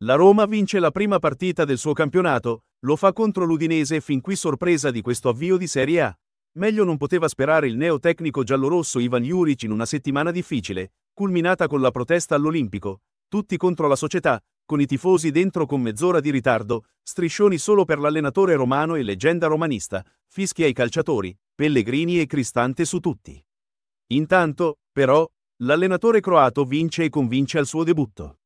La Roma vince la prima partita del suo campionato, lo fa contro l'Udinese fin qui sorpresa di questo avvio di Serie A. Meglio non poteva sperare il neotecnico giallorosso Ivan Juric in una settimana difficile, culminata con la protesta all'Olimpico, tutti contro la società, con i tifosi dentro con mezz'ora di ritardo, striscioni solo per l'allenatore romano e leggenda romanista, fischi ai calciatori, Pellegrini e Cristante su tutti. Intanto, però, l'allenatore croato vince e convince al suo debutto.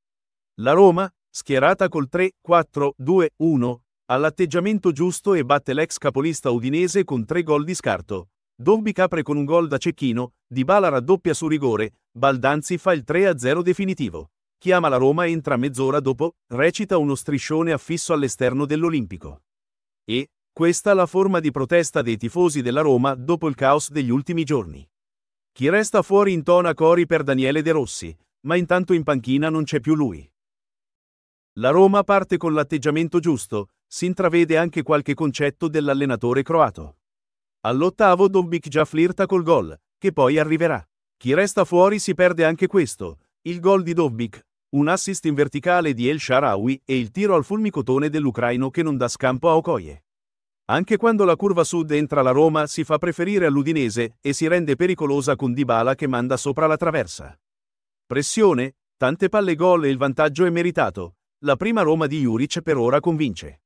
La Roma, schierata col 3-4-2-1, all'atteggiamento giusto e batte l'ex capolista udinese con tre gol di scarto. Dobbi apre con un gol da Cecchino, Dybala raddoppia su rigore, Baldanzi fa il 3-0 definitivo. Chiama la Roma entra mezz'ora dopo, recita uno striscione affisso all'esterno dell'Olimpico. E, questa la forma di protesta dei tifosi della Roma dopo il caos degli ultimi giorni. Chi resta fuori intona cori per Daniele De Rossi, ma intanto in panchina non c'è più lui. La Roma parte con l'atteggiamento giusto, si intravede anche qualche concetto dell'allenatore croato. All'ottavo Dombik già flirta col gol, che poi arriverà. Chi resta fuori si perde anche questo, il gol di Dombik, un assist in verticale di El Sharawi e il tiro al fulmicotone dell'ucraino che non dà scampo a Okoye. Anche quando la curva sud entra la Roma si fa preferire all'Udinese e si rende pericolosa con Dybala che manda sopra la traversa. Pressione, tante palle gol e il vantaggio è meritato, la prima Roma di Juric per ora convince.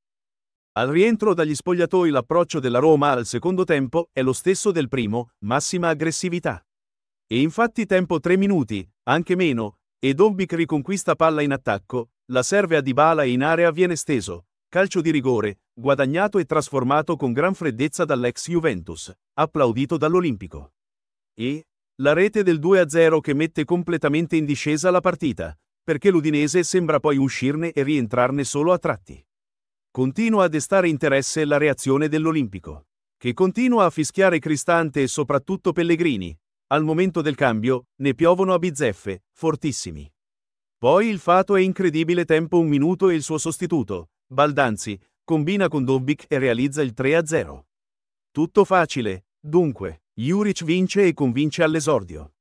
Al rientro dagli spogliatoi l'approccio della Roma al secondo tempo è lo stesso del primo, massima aggressività. E infatti tempo 3 minuti, anche meno, e Dombic riconquista palla in attacco, la serve a Dybala e in area viene steso, calcio di rigore, guadagnato e trasformato con gran freddezza dall'ex Juventus, applaudito dall'Olimpico. E la rete del 2-0 che mette completamente in discesa la partita, perché l'Udinese sembra poi uscirne e rientrarne solo a tratti. Continua a destare interesse la reazione dell'Olimpico, che continua a fischiare Cristante e soprattutto Pellegrini. Al momento del cambio, ne piovono a bizzeffe, fortissimi. Poi il fato è incredibile tempo un minuto e il suo sostituto, Baldanzi, combina con Dobbic e realizza il 3-0. Tutto facile, dunque, Juric vince e convince all'esordio.